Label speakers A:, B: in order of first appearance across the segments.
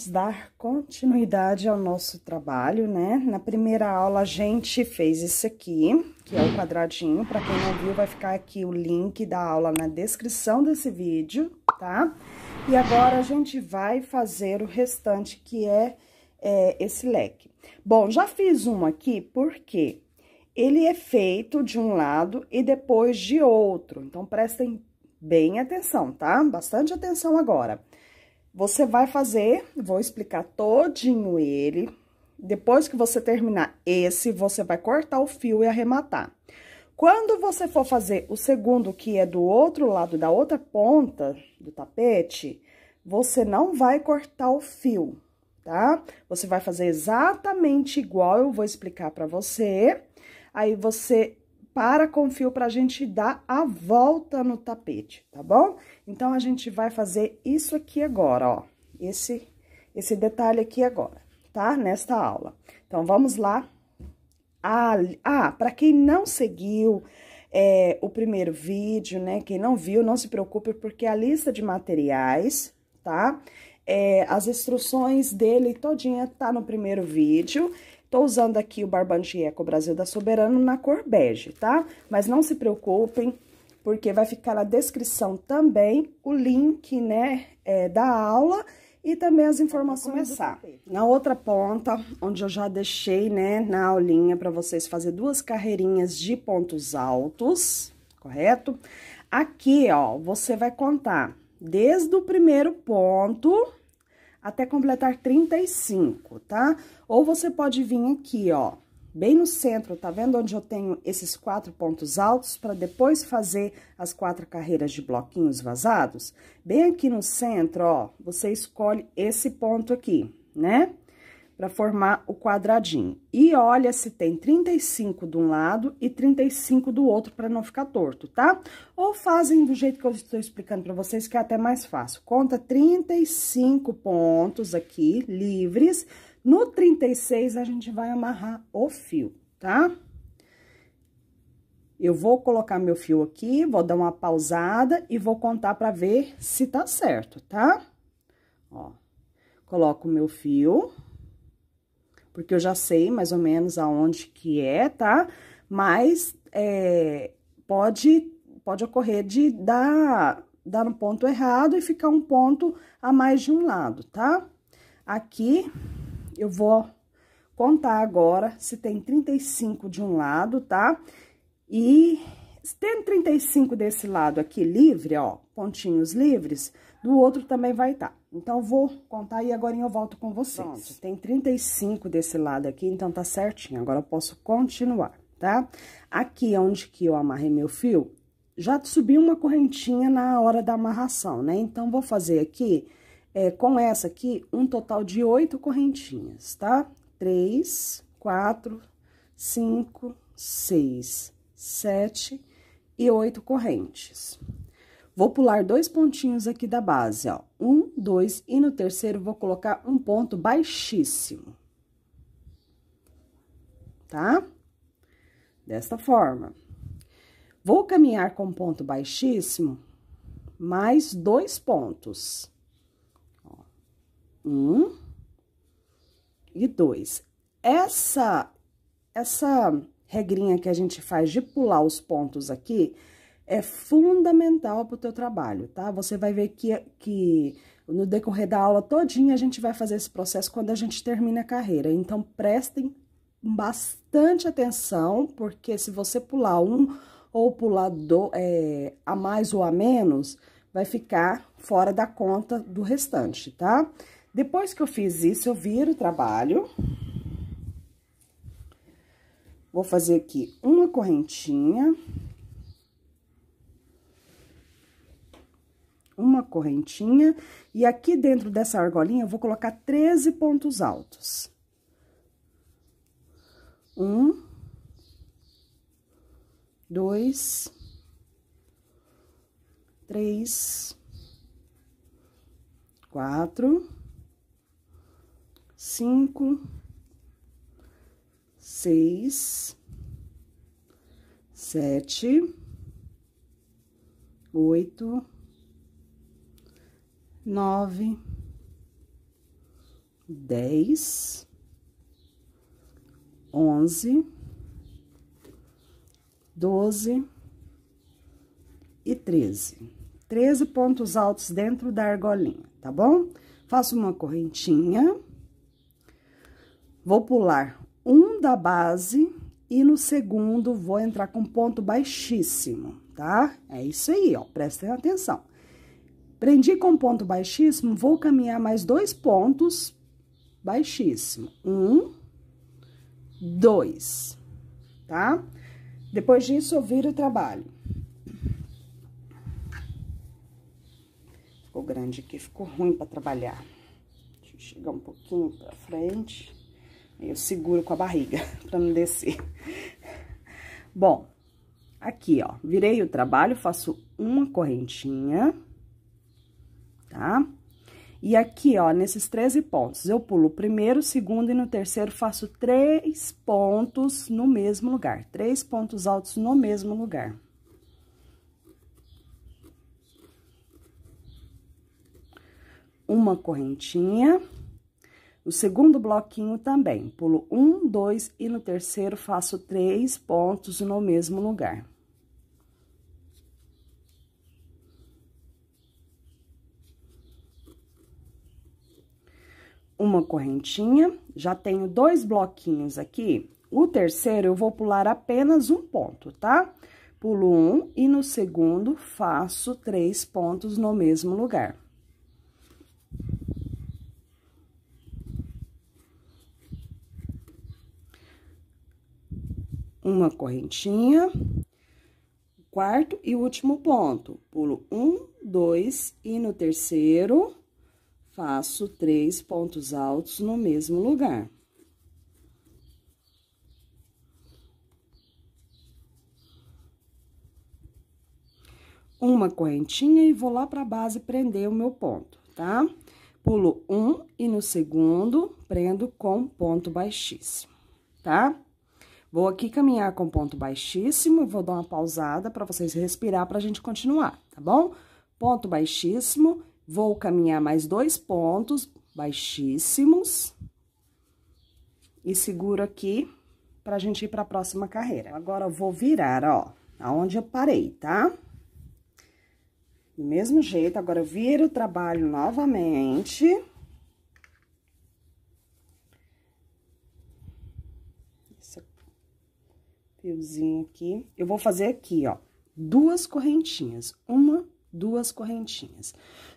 A: vamos dar continuidade ao nosso trabalho, né? Na primeira aula a gente fez isso aqui, que é o quadradinho. Para quem não viu, vai ficar aqui o link da aula na descrição desse vídeo, tá? E agora a gente vai fazer o restante, que é, é esse leque. Bom, já fiz um aqui, porque ele é feito de um lado e depois de outro. Então, prestem bem atenção, tá? Bastante atenção agora. Você vai fazer, vou explicar todinho ele. Depois que você terminar esse, você vai cortar o fio e arrematar. Quando você for fazer o segundo, que é do outro lado da outra ponta do tapete, você não vai cortar o fio, tá? Você vai fazer exatamente igual, eu vou explicar pra você. Aí, você para com fio para a gente dar a volta no tapete, tá bom? Então, a gente vai fazer isso aqui agora, ó, esse, esse detalhe aqui agora, tá? Nesta aula. Então, vamos lá. Ah, ah para quem não seguiu é, o primeiro vídeo, né, quem não viu, não se preocupe, porque a lista de materiais, tá? É, as instruções dele todinha tá no primeiro vídeo, Tô usando aqui o Barbante Eco Brasil da Soberano na cor bege, tá? Mas não se preocupem, porque vai ficar na descrição também o link, né, é, da aula e também as informações. Tá Começar. Na outra ponta, onde eu já deixei, né, na aulinha para vocês fazer duas carreirinhas de pontos altos, correto? Aqui, ó, você vai contar desde o primeiro ponto até completar 35, tá? Ou você pode vir aqui, ó, bem no centro, tá vendo onde eu tenho esses quatro pontos altos para depois fazer as quatro carreiras de bloquinhos vazados? Bem aqui no centro, ó, você escolhe esse ponto aqui, né? para formar o quadradinho. E olha se tem 35 de um lado e 35 do outro para não ficar torto, tá? Ou fazem do jeito que eu estou explicando para vocês, que é até mais fácil. Conta 35 pontos aqui, livres. No 36, a gente vai amarrar o fio, tá? Eu vou colocar meu fio aqui, vou dar uma pausada e vou contar para ver se tá certo, tá? Ó, coloco o meu fio porque eu já sei mais ou menos aonde que é, tá? Mas é, pode, pode ocorrer de dar, dar um ponto errado e ficar um ponto a mais de um lado, tá? Aqui eu vou contar agora se tem 35 de um lado, tá? E tendo 35 desse lado aqui livre, ó, pontinhos livres, do outro também vai estar. Tá. Então, vou contar e agora eu volto com vocês. Pronto, tem 35 desse lado aqui, então tá certinho. Agora eu posso continuar, tá? Aqui onde que eu amarrei meu fio, já subi uma correntinha na hora da amarração, né? Então, vou fazer aqui, é, com essa aqui, um total de oito correntinhas, tá? Três, quatro, cinco, seis, sete e oito correntes. Vou pular dois pontinhos aqui da base, ó. Um, dois, e no terceiro vou colocar um ponto baixíssimo. Tá? Desta forma. Vou caminhar com ponto baixíssimo, mais dois pontos. Ó. Um e dois. Essa, essa regrinha que a gente faz de pular os pontos aqui é fundamental para o teu trabalho, tá? Você vai ver que, que no decorrer da aula todinha a gente vai fazer esse processo quando a gente termina a carreira. Então, prestem bastante atenção, porque se você pular um ou pular do, é, a mais ou a menos, vai ficar fora da conta do restante, tá? Depois que eu fiz isso, eu viro o trabalho. Vou fazer aqui uma correntinha, uma correntinha e aqui dentro dessa argolinha eu vou colocar 13 pontos altos. Um, dois, três, quatro, cinco, seis, sete, oito, nove, dez, onze, doze e treze. Treze pontos altos dentro da argolinha, tá bom? Faço uma correntinha, vou pular um da base e no segundo vou entrar com ponto baixíssimo, tá? É isso aí, ó, prestem atenção. Prendi com ponto baixíssimo, vou caminhar mais dois pontos baixíssimo. Um, dois, tá? Depois disso, eu viro o trabalho. Ficou grande aqui, ficou ruim para trabalhar. Deixa eu chegar um pouquinho para frente. Eu seguro com a barriga, para não descer. Bom, aqui, ó, virei o trabalho, faço uma correntinha tá? E aqui, ó, nesses 13 pontos, eu pulo o primeiro, segundo e no terceiro faço três pontos no mesmo lugar. Três pontos altos no mesmo lugar. Uma correntinha. O segundo bloquinho também, pulo um, dois e no terceiro faço três pontos no mesmo lugar. uma correntinha, já tenho dois bloquinhos aqui. O terceiro, eu vou pular apenas um ponto, tá? Pulo um e no segundo, faço três pontos no mesmo lugar. Uma correntinha, quarto e último ponto. Pulo um, dois e no terceiro faço três pontos altos no mesmo lugar. Uma correntinha e vou lá para a base prender o meu ponto, tá? Pulo um e no segundo prendo com ponto baixíssimo, tá? Vou aqui caminhar com ponto baixíssimo, vou dar uma pausada para vocês respirar para a gente continuar, tá bom? Ponto baixíssimo Vou caminhar mais dois pontos baixíssimos. E seguro aqui pra gente ir pra próxima carreira. Agora, eu vou virar, ó, aonde eu parei, tá? Do mesmo jeito, agora eu viro o trabalho novamente. Esse fiozinho aqui. Eu vou fazer aqui, ó, duas correntinhas. Uma, duas correntinhas.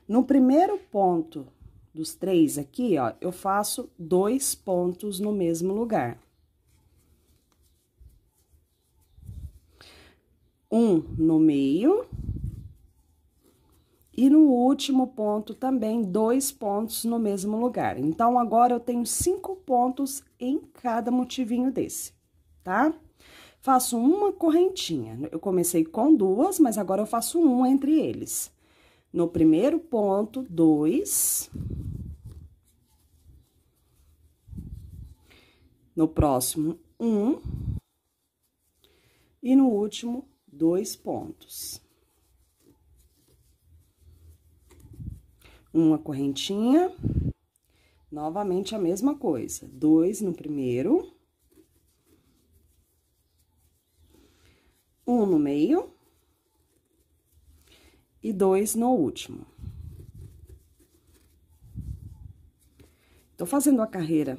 A: No primeiro ponto dos três aqui, ó, eu faço dois pontos no mesmo lugar. Um no meio. E no último ponto também, dois pontos no mesmo lugar. Então, agora eu tenho cinco pontos em cada motivinho desse, tá? Faço uma correntinha. Eu comecei com duas, mas agora eu faço um entre eles no primeiro ponto, dois. No próximo, um. E no último, dois pontos. Uma correntinha. Novamente a mesma coisa. Dois no primeiro. Um no meio e dois no último. Tô fazendo a carreira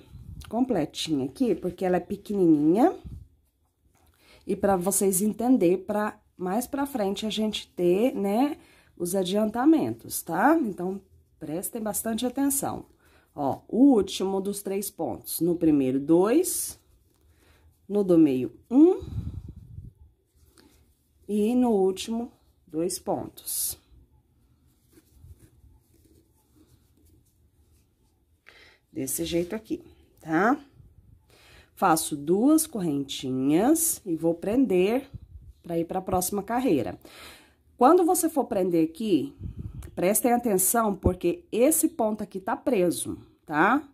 A: completinha aqui, porque ela é pequenininha. E para vocês entender, para mais para frente a gente ter, né, os adiantamentos, tá? Então, prestem bastante atenção. Ó, o último dos três pontos. No primeiro, dois. No do meio, um. E no último, dois pontos. Desse jeito aqui, tá? Faço duas correntinhas e vou prender para ir para a próxima carreira. Quando você for prender aqui, prestem atenção, porque esse ponto aqui tá preso, tá?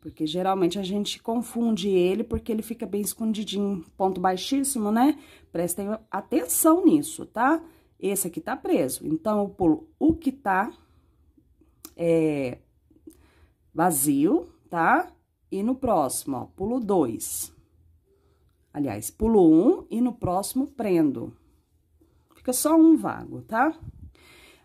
A: Porque geralmente a gente confunde ele, porque ele fica bem escondidinho, ponto baixíssimo, né? Prestem atenção nisso, tá? Tá? Esse aqui tá preso. Então, eu pulo o que tá é, vazio, tá? E no próximo, ó, pulo dois. Aliás, pulo um e no próximo prendo. Fica só um vago, tá?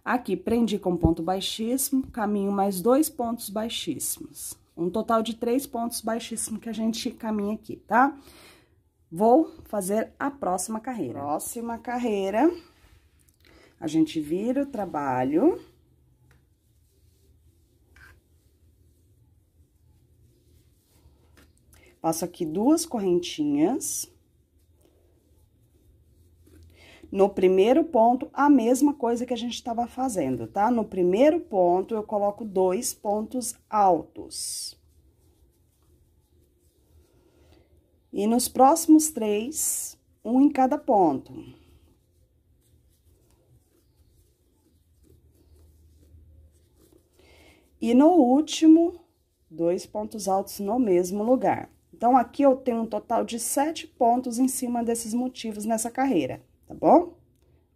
A: Aqui, prendi com ponto baixíssimo, caminho mais dois pontos baixíssimos. Um total de três pontos baixíssimos que a gente caminha aqui, tá? Vou fazer a próxima carreira. Próxima carreira... A gente vira o trabalho. Passo aqui duas correntinhas. No primeiro ponto, a mesma coisa que a gente estava fazendo, tá? No primeiro ponto, eu coloco dois pontos altos. E nos próximos três, um em cada ponto. E no último, dois pontos altos no mesmo lugar. Então, aqui eu tenho um total de sete pontos em cima desses motivos nessa carreira, tá bom?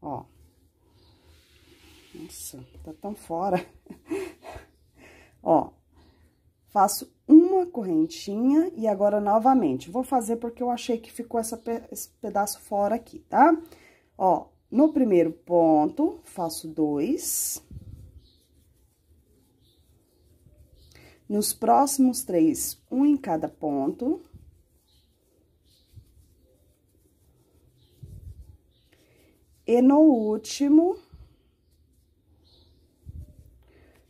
A: Ó. Nossa, tá tão fora. Ó, faço uma correntinha e agora novamente. Vou fazer porque eu achei que ficou essa, esse pedaço fora aqui, tá? Ó, no primeiro ponto, faço dois... Nos próximos três, um em cada ponto. E no último,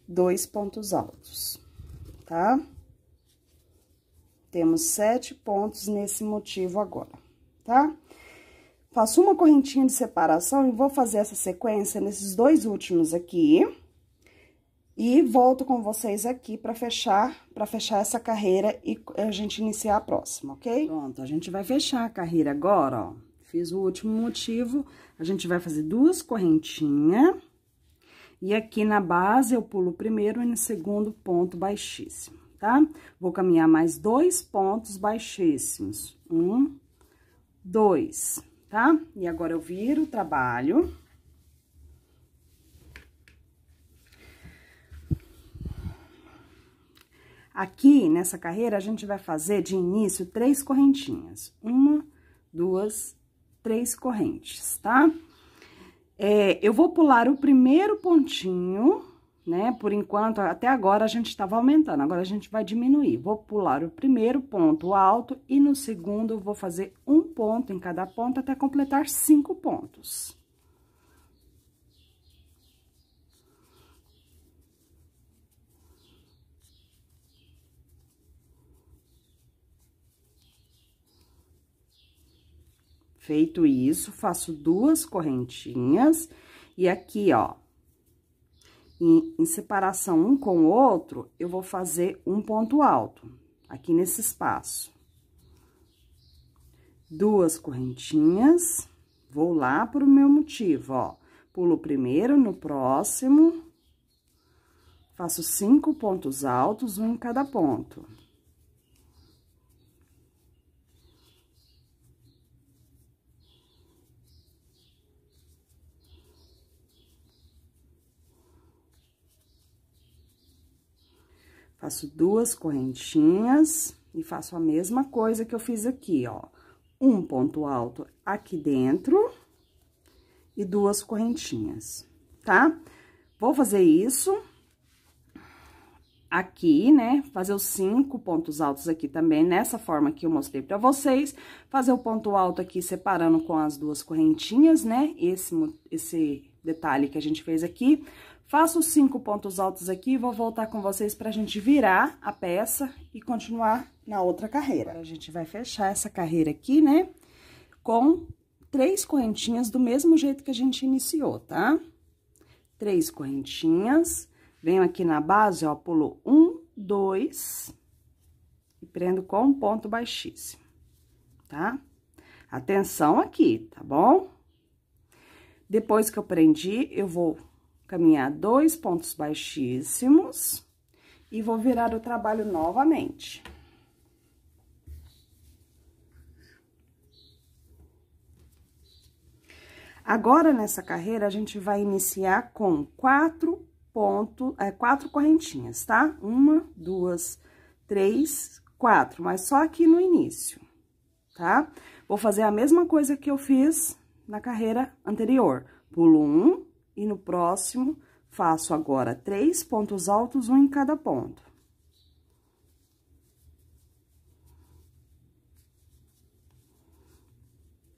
A: dois pontos altos, tá? Temos sete pontos nesse motivo agora, tá? Faço uma correntinha de separação e vou fazer essa sequência nesses dois últimos aqui. E volto com vocês aqui para fechar, para fechar essa carreira e a gente iniciar a próxima, ok? Pronto, a gente vai fechar a carreira agora, ó. Fiz o último motivo, a gente vai fazer duas correntinhas. E aqui na base, eu pulo o primeiro e no segundo ponto baixíssimo, tá? Vou caminhar mais dois pontos baixíssimos. Um, dois, tá? E agora eu viro o trabalho Aqui, nessa carreira, a gente vai fazer de início três correntinhas. Uma, duas, três correntes, tá? É, eu vou pular o primeiro pontinho, né? Por enquanto, até agora, a gente estava aumentando, agora a gente vai diminuir. Vou pular o primeiro ponto alto e no segundo eu vou fazer um ponto em cada ponto até completar cinco pontos. Feito isso, faço duas correntinhas e aqui, ó, em, em separação um com o outro, eu vou fazer um ponto alto, aqui nesse espaço. Duas correntinhas, vou lá pro meu motivo, ó. Pulo primeiro, no próximo, faço cinco pontos altos, um em cada ponto. Faço duas correntinhas e faço a mesma coisa que eu fiz aqui, ó. Um ponto alto aqui dentro e duas correntinhas, tá? Vou fazer isso aqui, né? Fazer os cinco pontos altos aqui também, nessa forma que eu mostrei pra vocês. Fazer o ponto alto aqui separando com as duas correntinhas, né? Esse, esse detalhe que a gente fez aqui. Faço cinco pontos altos aqui, vou voltar com vocês pra gente virar a peça e continuar na outra carreira. Agora a gente vai fechar essa carreira aqui, né? Com três correntinhas do mesmo jeito que a gente iniciou, tá? Três correntinhas, venho aqui na base, ó, pulo um, dois, e prendo com um ponto baixíssimo, tá? Atenção aqui, tá bom? Depois que eu prendi, eu vou caminhar dois pontos baixíssimos e vou virar o trabalho novamente. Agora, nessa carreira, a gente vai iniciar com quatro pontos é, quatro correntinhas, tá? Uma, duas, três, quatro, mas só aqui no início, tá? Vou fazer a mesma coisa que eu fiz na carreira anterior. Pulo um, e no próximo, faço agora três pontos altos, um em cada ponto.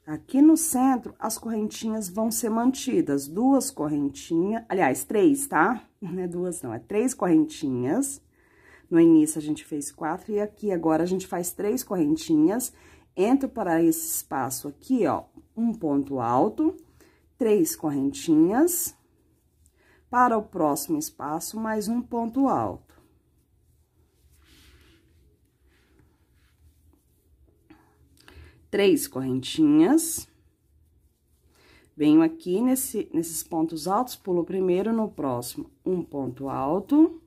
A: Aqui no centro, as correntinhas vão ser mantidas, duas correntinhas, aliás, três, tá? Não é duas não, é três correntinhas. No início, a gente fez quatro, e aqui agora a gente faz três correntinhas. Entro para esse espaço aqui, ó, um ponto alto três correntinhas. Para o próximo espaço, mais um ponto alto. Três correntinhas. Venho aqui nesse, nesses pontos altos, pulo primeiro no próximo, um ponto alto.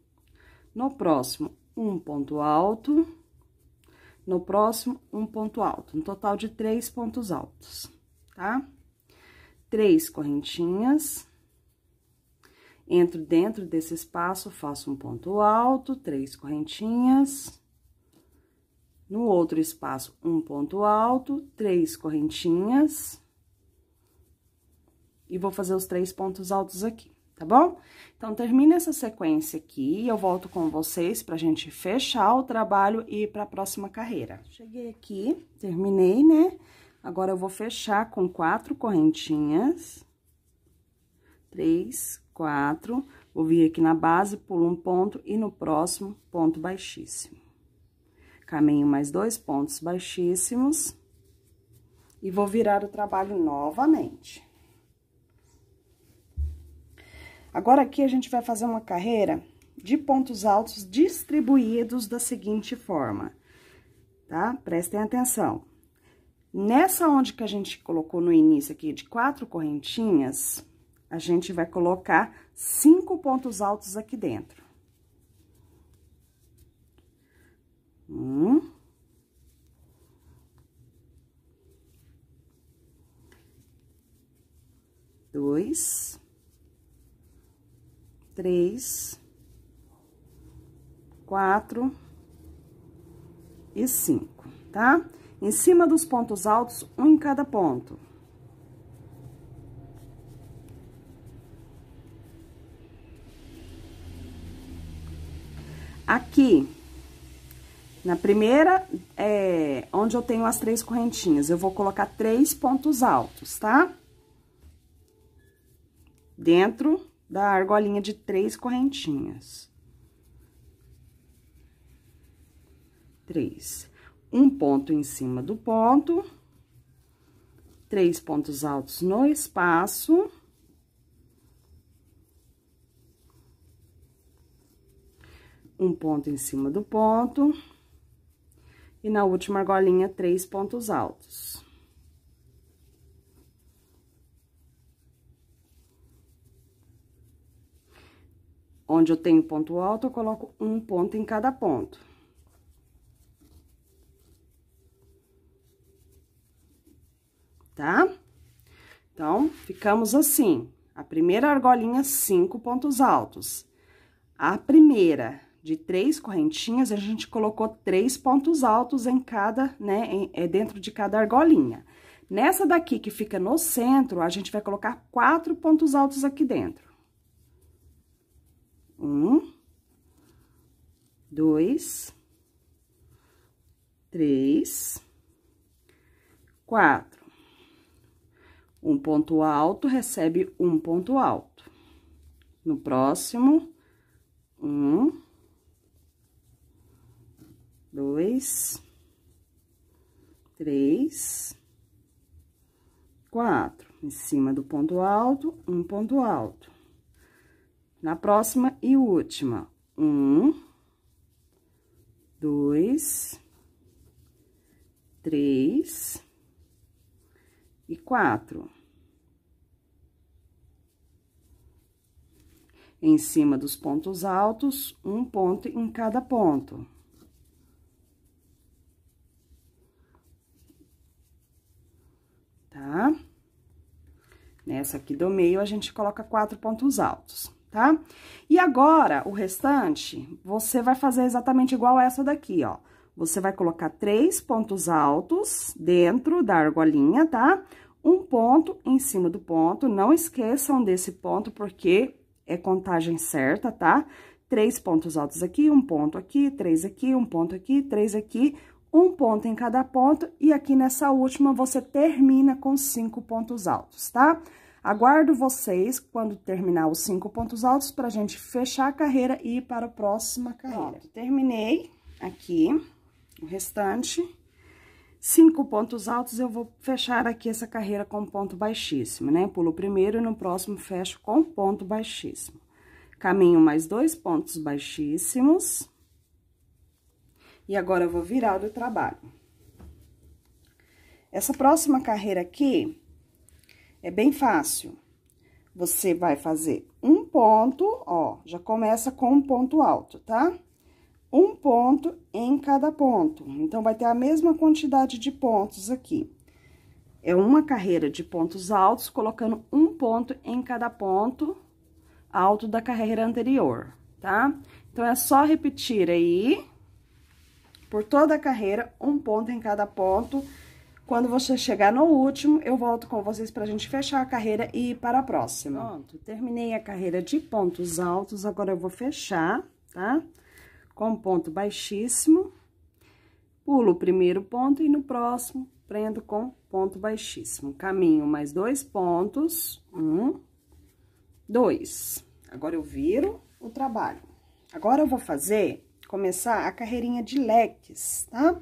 A: No próximo, um ponto alto. No próximo, um ponto alto. Um total de três pontos altos, tá? Tá? três correntinhas. Entro dentro desse espaço, faço um ponto alto, três correntinhas. No outro espaço, um ponto alto, três correntinhas. E vou fazer os três pontos altos aqui, tá bom? Então, termina essa sequência aqui e eu volto com vocês pra gente fechar o trabalho e ir pra próxima carreira. Cheguei aqui, terminei, né? Agora, eu vou fechar com quatro correntinhas. Três, quatro. Vou vir aqui na base, pulo um ponto e no próximo, ponto baixíssimo. Caminho mais dois pontos baixíssimos. E vou virar o trabalho novamente. Agora, aqui a gente vai fazer uma carreira de pontos altos distribuídos da seguinte forma, tá? Prestem atenção. Nessa onde que a gente colocou no início aqui de quatro correntinhas, a gente vai colocar cinco pontos altos aqui dentro. Um. Dois. Três. Quatro. E cinco, tá? Tá? Em cima dos pontos altos, um em cada ponto. Aqui, na primeira, é, onde eu tenho as três correntinhas, eu vou colocar três pontos altos, tá? Dentro da argolinha de três correntinhas. Três um ponto em cima do ponto, três pontos altos no espaço. Um ponto em cima do ponto. E na última argolinha, três pontos altos. Onde eu tenho ponto alto, eu coloco um ponto em cada ponto. tá? Então, ficamos assim. A primeira argolinha, cinco pontos altos. A primeira de três correntinhas, a gente colocou três pontos altos em cada, né, em, é dentro de cada argolinha. Nessa daqui, que fica no centro, a gente vai colocar quatro pontos altos aqui dentro. Um, dois, três, quatro. Um ponto alto recebe um ponto alto. No próximo, um, dois, três, quatro. Em cima do ponto alto, um ponto alto. Na próxima e última, um, dois, três, e quatro. Em cima dos pontos altos, um ponto em cada ponto. Tá? Nessa aqui do meio, a gente coloca quatro pontos altos, tá? E agora, o restante, você vai fazer exatamente igual essa daqui, ó. Você vai colocar três pontos altos dentro da argolinha, tá? Um ponto em cima do ponto, não esqueçam desse ponto, porque é contagem certa, tá? Três pontos altos aqui, um ponto aqui, três aqui, um ponto aqui, três aqui, um ponto em cada ponto. E aqui nessa última, você termina com cinco pontos altos, tá? Aguardo vocês quando terminar os cinco pontos altos pra gente fechar a carreira e ir para a próxima carreira. Pronto, terminei aqui o restante. Cinco pontos altos, eu vou fechar aqui essa carreira com ponto baixíssimo, né? Pulo o primeiro e no próximo fecho com ponto baixíssimo. Caminho mais dois pontos baixíssimos. E agora, eu vou virar o trabalho. Essa próxima carreira aqui é bem fácil. Você vai fazer um ponto, ó, já começa com um ponto alto, tá? um ponto em cada ponto. Então, vai ter a mesma quantidade de pontos aqui. É uma carreira de pontos altos, colocando um ponto em cada ponto alto da carreira anterior, tá? Então, é só repetir aí, por toda a carreira, um ponto em cada ponto. Quando você chegar no último, eu volto com vocês para a gente fechar a carreira e ir para a próxima. Pronto, terminei a carreira de pontos altos, agora eu vou fechar, tá? Tá? com ponto baixíssimo, pulo o primeiro ponto e no próximo prendo com ponto baixíssimo. Caminho mais dois pontos, um, dois. Agora, eu viro o trabalho. Agora, eu vou fazer, começar a carreirinha de leques, tá?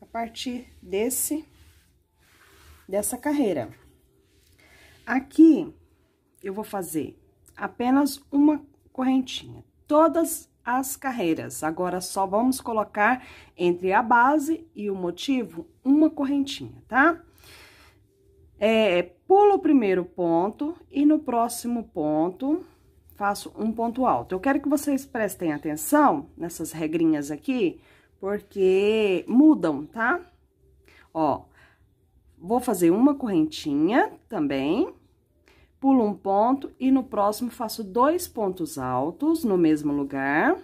A: A partir desse, dessa carreira. Aqui, eu vou fazer apenas uma correntinha. Todas as carreiras. Agora, só vamos colocar entre a base e o motivo uma correntinha, tá? É, pulo o primeiro ponto e no próximo ponto faço um ponto alto. Eu quero que vocês prestem atenção nessas regrinhas aqui, porque mudam, tá? Ó, vou fazer uma correntinha também, pulo um ponto e no próximo faço dois pontos altos no mesmo lugar.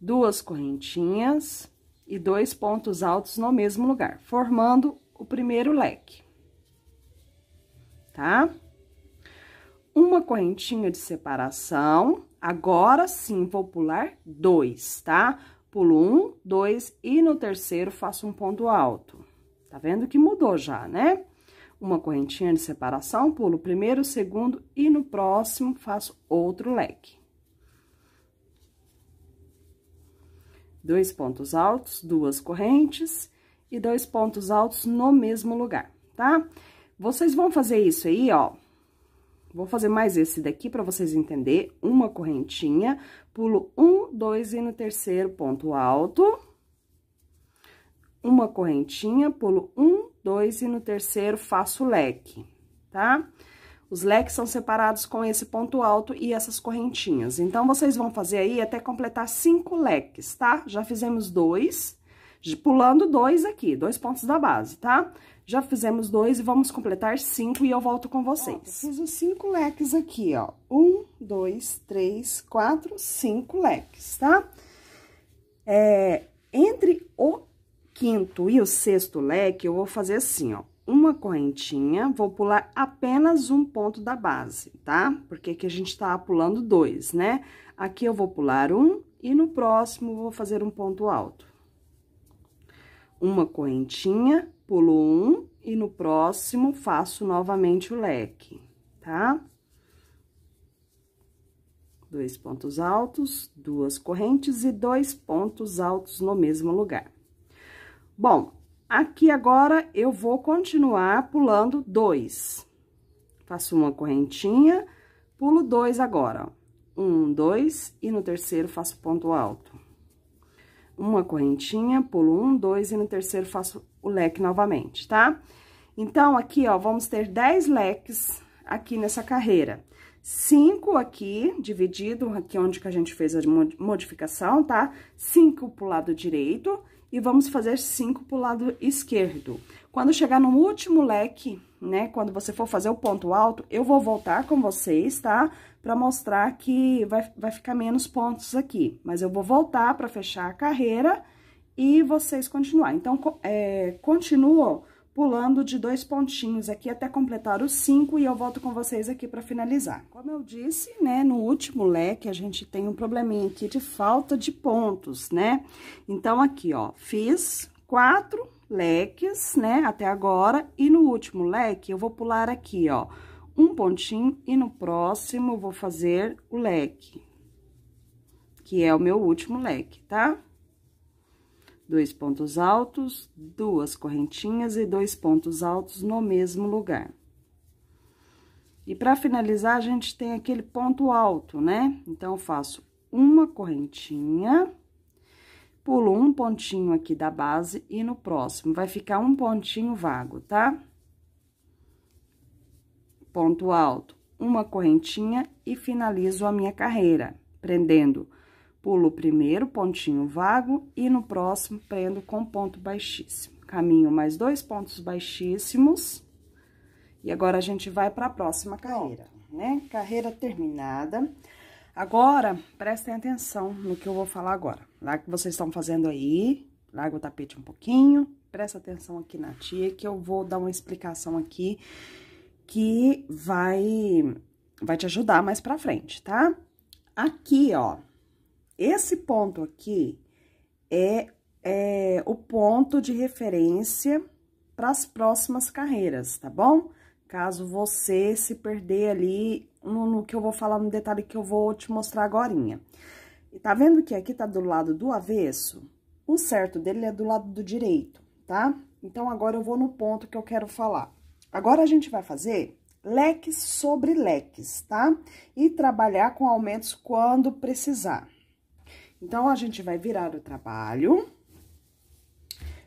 A: Duas correntinhas e dois pontos altos no mesmo lugar, formando o primeiro leque. Tá? Uma correntinha de separação. Agora sim, vou pular dois, tá? Pulo um, dois e no terceiro faço um ponto alto. Tá vendo que mudou já, né? uma correntinha de separação, pulo o primeiro, o segundo e no próximo faço outro leque. Dois pontos altos, duas correntes e dois pontos altos no mesmo lugar, tá? Vocês vão fazer isso aí, ó. Vou fazer mais esse daqui para vocês entender. Uma correntinha, pulo um, dois e no terceiro ponto alto uma correntinha, pulo um, dois e no terceiro faço leque, tá? Os leques são separados com esse ponto alto e essas correntinhas. Então, vocês vão fazer aí até completar cinco leques, tá? Já fizemos dois, pulando dois aqui, dois pontos da base, tá? Já fizemos dois e vamos completar cinco e eu volto com vocês. Pronto, fiz os cinco leques aqui, ó. Um, dois, três, quatro, cinco leques, tá? É, entre o quinto e o sexto leque, eu vou fazer assim, ó. Uma correntinha, vou pular apenas um ponto da base, tá? Porque aqui a gente tá pulando dois, né? Aqui eu vou pular um e no próximo vou fazer um ponto alto. Uma correntinha, pulo um e no próximo faço novamente o leque, tá? Dois pontos altos, duas correntes e dois pontos altos no mesmo lugar. Bom, aqui agora eu vou continuar pulando dois. Faço uma correntinha, pulo dois agora, ó. Um, dois, e no terceiro faço ponto alto. Uma correntinha, pulo um, dois, e no terceiro faço o leque novamente, tá? Então, aqui, ó, vamos ter dez leques aqui nessa carreira. Cinco aqui, dividido, aqui onde que a gente fez a modificação, tá? Cinco pro lado direito e vamos fazer cinco pro lado esquerdo. Quando chegar no último leque, né, quando você for fazer o ponto alto, eu vou voltar com vocês, tá? Pra mostrar que vai, vai ficar menos pontos aqui, mas eu vou voltar pra fechar a carreira e vocês continuar. Então, é, continuo pulando de dois pontinhos aqui até completar os cinco, e eu volto com vocês aqui para finalizar. Como eu disse, né, no último leque, a gente tem um probleminha aqui de falta de pontos, né? Então, aqui, ó, fiz quatro leques, né, até agora, e no último leque, eu vou pular aqui, ó, um pontinho, e no próximo, vou fazer o leque, que é o meu último leque, tá? dois pontos altos, duas correntinhas e dois pontos altos no mesmo lugar. E para finalizar, a gente tem aquele ponto alto, né? Então, eu faço uma correntinha, pulo um pontinho aqui da base e no próximo. Vai ficar um pontinho vago, tá? Ponto alto, uma correntinha e finalizo a minha carreira, prendendo Pulo o primeiro pontinho vago e no próximo prendo com ponto baixíssimo. Caminho mais dois pontos baixíssimos. E agora, a gente vai para a próxima carreira, né? Carreira terminada. Agora, prestem atenção no que eu vou falar agora. Lá que vocês estão fazendo aí, larga o tapete um pouquinho, presta atenção aqui na tia, que eu vou dar uma explicação aqui que vai, vai te ajudar mais pra frente, tá? Aqui, ó, esse ponto aqui é, é o ponto de referência para as próximas carreiras, tá bom? Caso você se perder ali no, no, que eu vou falar no detalhe que eu vou te mostrar agorinha. tá vendo que aqui tá do lado do avesso? O certo dele é do lado do direito, tá? Então, agora eu vou no ponto que eu quero falar. Agora, a gente vai fazer leques sobre leques, tá? E trabalhar com aumentos quando precisar. Então, a gente vai virar o trabalho.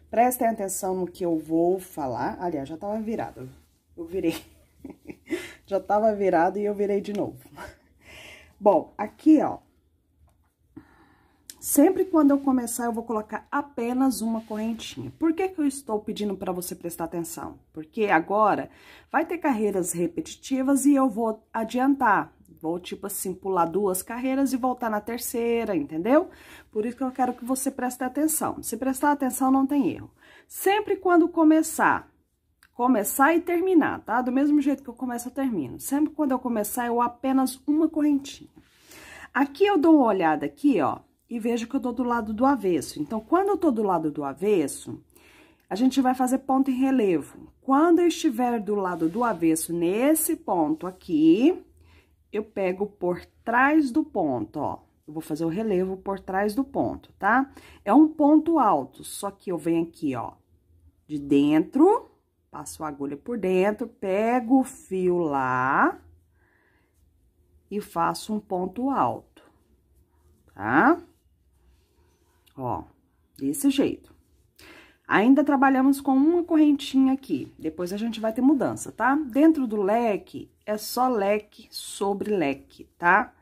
A: Prestem atenção no que eu vou falar. Aliás, já tava virado. Eu virei. já tava virado e eu virei de novo. Bom, aqui, ó. Sempre quando eu começar, eu vou colocar apenas uma correntinha. Por que, que eu estou pedindo para você prestar atenção? Porque agora vai ter carreiras repetitivas e eu vou adiantar. Vou, tipo assim, pular duas carreiras e voltar na terceira, entendeu? Por isso que eu quero que você preste atenção. Se prestar atenção, não tem erro. Sempre quando começar, começar e terminar, tá? Do mesmo jeito que eu começo, eu termino. Sempre quando eu começar, eu apenas uma correntinha. Aqui eu dou uma olhada aqui, ó, e vejo que eu tô do lado do avesso. Então, quando eu tô do lado do avesso, a gente vai fazer ponto em relevo. Quando eu estiver do lado do avesso, nesse ponto aqui, eu pego por trás do ponto, ó. Eu vou fazer o relevo por trás do ponto, tá? É um ponto alto, só que eu venho aqui, ó, de dentro, passo a agulha por dentro, pego o fio lá e faço um ponto alto, tá? Ó, desse jeito. Ainda trabalhamos com uma correntinha aqui, depois a gente vai ter mudança, tá? Dentro do leque, é só leque sobre leque, tá?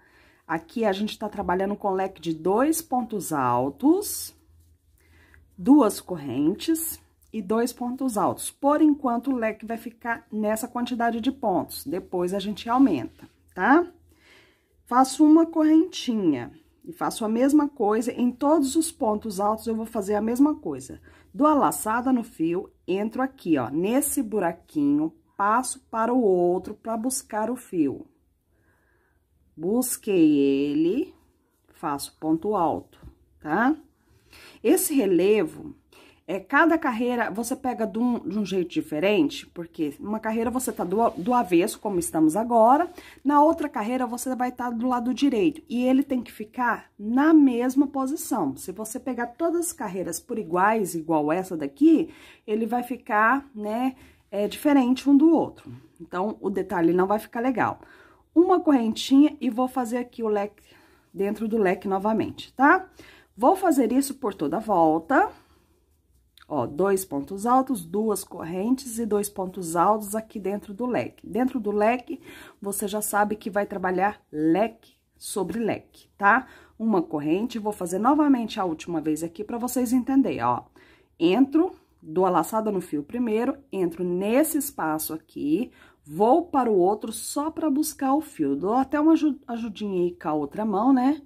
A: Aqui a gente tá trabalhando com leque de dois pontos altos, duas correntes e dois pontos altos. Por enquanto, o leque vai ficar nessa quantidade de pontos, depois a gente aumenta, tá? Faço uma correntinha e faço a mesma coisa, em todos os pontos altos eu vou fazer a mesma coisa. Dou a laçada no fio, entro aqui, ó, nesse buraquinho, passo para o outro para buscar o fio. Busquei ele, faço ponto alto, tá? Esse relevo, é, cada carreira você pega de um, de um, jeito diferente, porque uma carreira você tá do, do avesso, como estamos agora, na outra carreira você vai estar tá do lado direito, e ele tem que ficar na mesma posição. Se você pegar todas as carreiras por iguais, igual essa daqui, ele vai ficar, né, é, diferente um do outro. Então, o detalhe não vai ficar legal. Uma correntinha e vou fazer aqui o leque, dentro do leque novamente, tá? Vou fazer isso por toda a volta... Ó, dois pontos altos, duas correntes e dois pontos altos aqui dentro do leque. Dentro do leque, você já sabe que vai trabalhar leque sobre leque, tá? Uma corrente, vou fazer novamente a última vez aqui para vocês entenderem, ó. Entro, dou a laçada no fio primeiro, entro nesse espaço aqui, vou para o outro só para buscar o fio. Dou até uma ajudinha aí com a outra mão, né?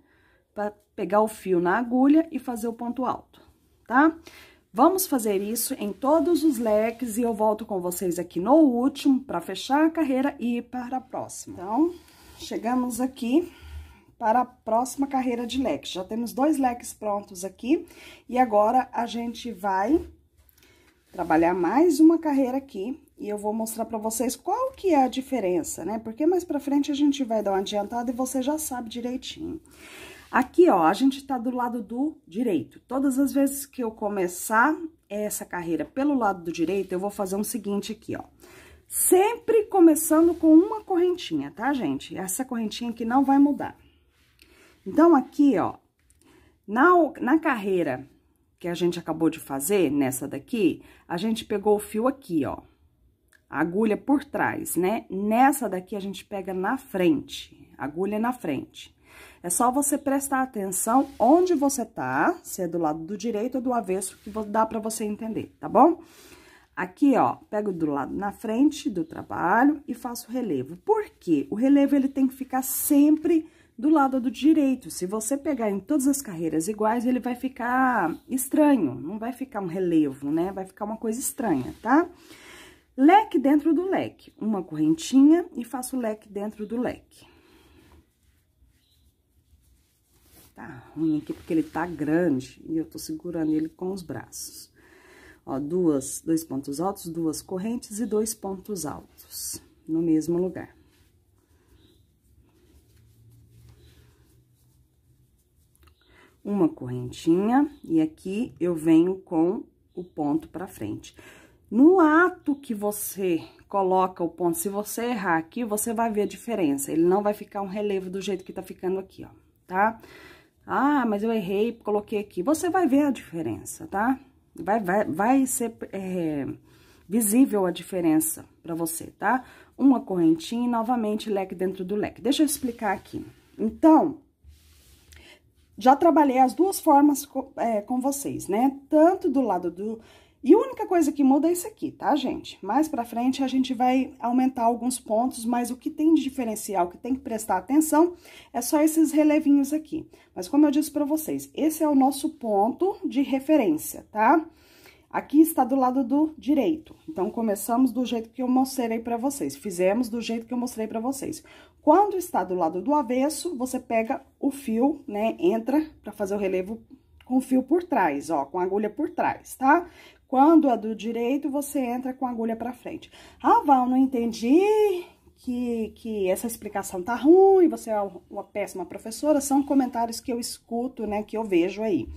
A: Para pegar o fio na agulha e fazer o ponto alto, tá? Tá? Vamos fazer isso em todos os leques e eu volto com vocês aqui no último para fechar a carreira e ir para a próxima. Então, chegamos aqui para a próxima carreira de leques. Já temos dois leques prontos aqui e agora a gente vai trabalhar mais uma carreira aqui e eu vou mostrar para vocês qual que é a diferença, né? Porque mais para frente a gente vai dar uma adiantada e você já sabe direitinho. Aqui, ó, a gente tá do lado do direito. Todas as vezes que eu começar essa carreira pelo lado do direito, eu vou fazer um seguinte aqui, ó. Sempre começando com uma correntinha, tá, gente? Essa correntinha aqui não vai mudar. Então, aqui, ó, na, na carreira que a gente acabou de fazer, nessa daqui, a gente pegou o fio aqui, ó. agulha por trás, né? Nessa daqui, a gente pega na frente, agulha na frente. É só você prestar atenção onde você tá, se é do lado do direito ou do avesso, que dá para você entender, tá bom? Aqui, ó, pego do lado na frente do trabalho e faço relevo. Por quê? O relevo, ele tem que ficar sempre do lado do direito. Se você pegar em todas as carreiras iguais, ele vai ficar estranho, não vai ficar um relevo, né? Vai ficar uma coisa estranha, tá? Leque dentro do leque, uma correntinha e faço leque dentro do leque. Tá ruim aqui porque ele tá grande e eu tô segurando ele com os braços. Ó, duas, dois pontos altos, duas correntes e dois pontos altos no mesmo lugar. Uma correntinha e aqui eu venho com o ponto pra frente. No ato que você coloca o ponto, se você errar aqui, você vai ver a diferença. Ele não vai ficar um relevo do jeito que tá ficando aqui, ó, tá? Tá? Ah, mas eu errei, coloquei aqui. Você vai ver a diferença, tá? Vai, vai, vai ser é, visível a diferença para você, tá? Uma correntinha e, novamente, leque dentro do leque. Deixa eu explicar aqui. Então, já trabalhei as duas formas com, é, com vocês, né? Tanto do lado do e a única coisa que muda é isso aqui, tá, gente? Mais pra frente a gente vai aumentar alguns pontos, mas o que tem de diferencial, que tem que prestar atenção, é só esses relevinhos aqui. Mas como eu disse pra vocês, esse é o nosso ponto de referência, tá? Aqui está do lado do direito. Então, começamos do jeito que eu mostrei pra vocês. Fizemos do jeito que eu mostrei pra vocês. Quando está do lado do avesso, você pega o fio, né? Entra pra fazer o relevo com o fio por trás, ó, com a agulha por trás, tá? Quando é do direito, você entra com a agulha pra frente. Ah, Val, não entendi que, que essa explicação tá ruim, você é uma péssima professora. São comentários que eu escuto, né, que eu vejo aí.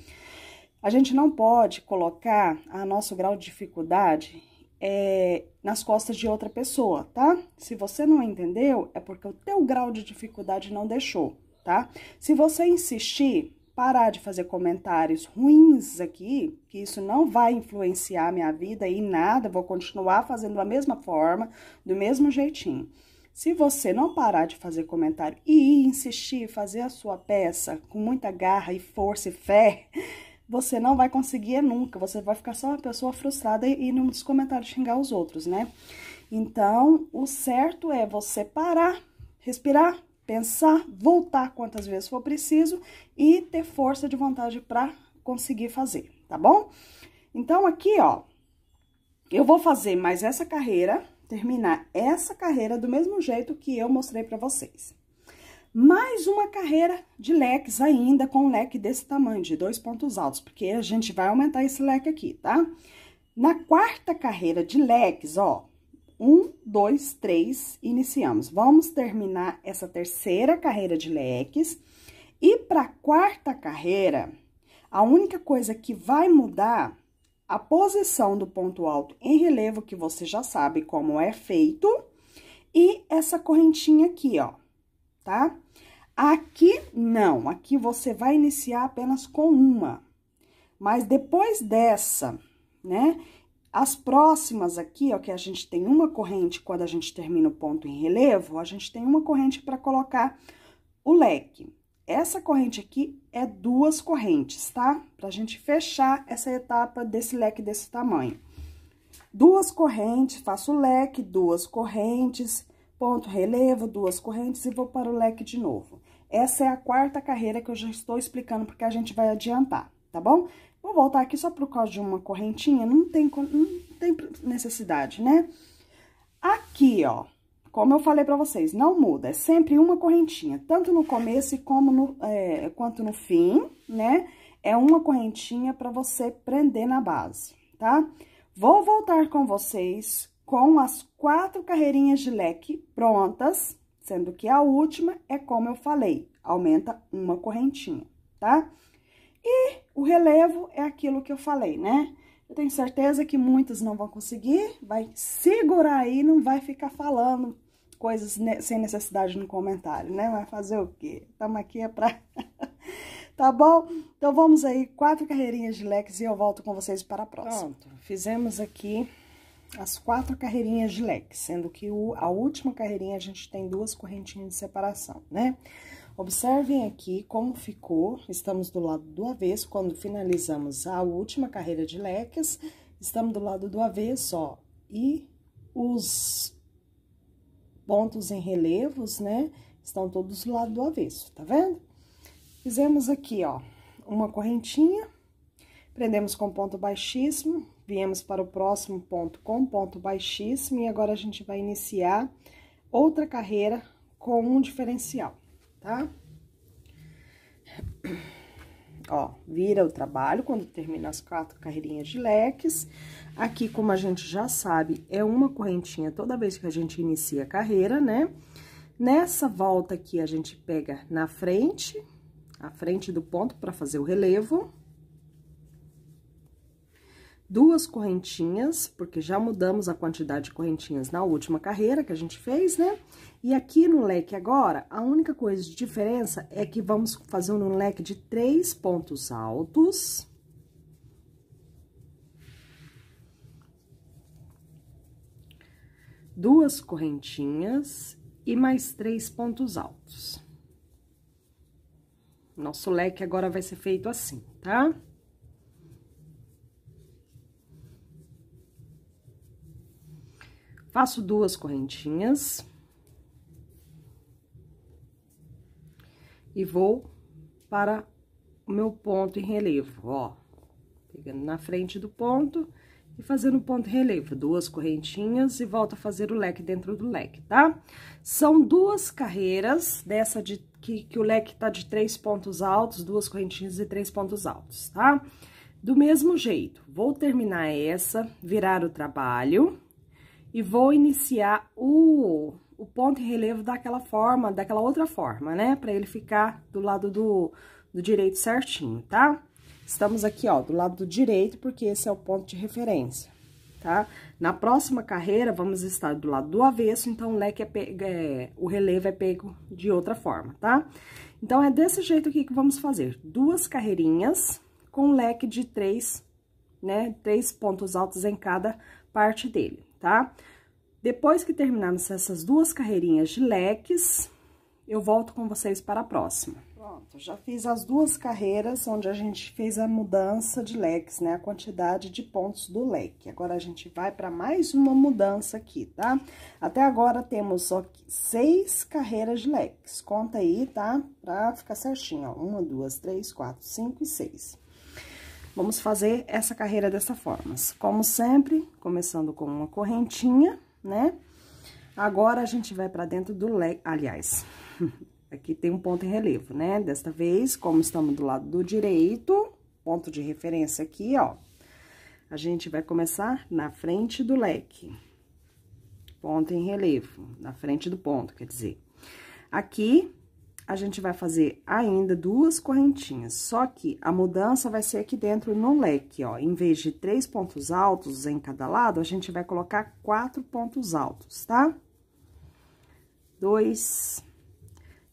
A: A gente não pode colocar a nosso grau de dificuldade é, nas costas de outra pessoa, tá? Se você não entendeu, é porque o teu grau de dificuldade não deixou, tá? Se você insistir, parar de fazer comentários ruins aqui, que isso não vai influenciar a minha vida em nada, vou continuar fazendo da mesma forma, do mesmo jeitinho. Se você não parar de fazer comentário e insistir, fazer a sua peça com muita garra e força e fé, você não vai conseguir nunca, você vai ficar só uma pessoa frustrada e, num nos comentários xingar os outros, né? Então, o certo é você parar, respirar, pensar, voltar quantas vezes for preciso e ter força de vontade para conseguir fazer, tá bom? Então, aqui, ó, eu vou fazer mais essa carreira, terminar essa carreira do mesmo jeito que eu mostrei para vocês. Mais uma carreira de leques ainda, com um leque desse tamanho, de dois pontos altos, porque a gente vai aumentar esse leque aqui, tá? Na quarta carreira de leques, ó, um, dois, três, iniciamos. Vamos terminar essa terceira carreira de leques. E para a quarta carreira, a única coisa que vai mudar a posição do ponto alto em relevo, que você já sabe como é feito, e essa correntinha aqui, ó, tá? Aqui, não. Aqui você vai iniciar apenas com uma. Mas depois dessa, né? As próximas aqui, ó, que a gente tem uma corrente quando a gente termina o ponto em relevo, a gente tem uma corrente para colocar o leque. Essa corrente aqui é duas correntes, tá? Pra gente fechar essa etapa desse leque desse tamanho. Duas correntes, faço o leque, duas correntes, ponto relevo, duas correntes e vou para o leque de novo. Essa é a quarta carreira que eu já estou explicando porque a gente vai adiantar, tá bom? Vou voltar aqui só por causa de uma correntinha, não tem, não tem necessidade, né? Aqui, ó, como eu falei pra vocês, não muda, é sempre uma correntinha, tanto no começo como no, é, quanto no fim, né? É uma correntinha pra você prender na base, tá? Vou voltar com vocês com as quatro carreirinhas de leque prontas, sendo que a última é como eu falei, aumenta uma correntinha, tá? Tá? E o relevo é aquilo que eu falei, né? Eu tenho certeza que muitos não vão conseguir, vai segurar aí, não vai ficar falando coisas sem necessidade no comentário, né? Vai fazer o quê? Estamos aqui é pra... tá bom? Então vamos aí, quatro carreirinhas de leques e eu volto com vocês para a próxima. Pronto, fizemos aqui as quatro carreirinhas de leques, sendo que o, a última carreirinha a gente tem duas correntinhas de separação, né? Observem aqui como ficou, estamos do lado do avesso, quando finalizamos a última carreira de leques, estamos do lado do avesso, ó, e os pontos em relevos, né, estão todos do lado do avesso, tá vendo? Fizemos aqui, ó, uma correntinha, prendemos com ponto baixíssimo, viemos para o próximo ponto com ponto baixíssimo, e agora a gente vai iniciar outra carreira com um diferencial tá? Ó, vira o trabalho quando termina as quatro carreirinhas de leques. Aqui, como a gente já sabe, é uma correntinha toda vez que a gente inicia a carreira, né? Nessa volta aqui, a gente pega na frente, a frente do ponto para fazer o relevo. Duas correntinhas, porque já mudamos a quantidade de correntinhas na última carreira que a gente fez, né? E aqui no leque agora, a única coisa de diferença é que vamos fazer um leque de três pontos altos. Duas correntinhas e mais três pontos altos. Nosso leque agora vai ser feito assim, tá? Faço duas correntinhas. e vou para o meu ponto em relevo, ó. Pegando na frente do ponto e fazendo ponto em relevo, duas correntinhas e volto a fazer o leque dentro do leque, tá? São duas carreiras dessa de que, que o leque tá de três pontos altos, duas correntinhas e três pontos altos, tá? Do mesmo jeito, vou terminar essa, virar o trabalho e vou iniciar o o ponto e relevo daquela forma, daquela outra forma, né? Pra ele ficar do lado do, do direito certinho, tá? Estamos aqui, ó, do lado do direito, porque esse é o ponto de referência, tá? Na próxima carreira, vamos estar do lado do avesso, então o leque é, pego, é o relevo é pego de outra forma, tá? Então, é desse jeito aqui que vamos fazer. Duas carreirinhas com leque de três, né, três pontos altos em cada parte dele, tá? Tá? Depois que terminarmos essas duas carreirinhas de leques, eu volto com vocês para a próxima. Pronto, já fiz as duas carreiras onde a gente fez a mudança de leques, né? A quantidade de pontos do leque. Agora, a gente vai para mais uma mudança aqui, tá? Até agora, temos só seis carreiras de leques. Conta aí, tá? Pra ficar certinho, ó. Uma, duas, três, quatro, cinco e seis. Vamos fazer essa carreira dessa forma. Como sempre, começando com uma correntinha né? Agora, a gente vai para dentro do leque, aliás, aqui tem um ponto em relevo, né? Desta vez, como estamos do lado do direito, ponto de referência aqui, ó, a gente vai começar na frente do leque. Ponto em relevo, na frente do ponto, quer dizer. Aqui, a gente vai fazer ainda duas correntinhas, só que a mudança vai ser aqui dentro no leque, ó. Em vez de três pontos altos em cada lado, a gente vai colocar quatro pontos altos, tá? Dois,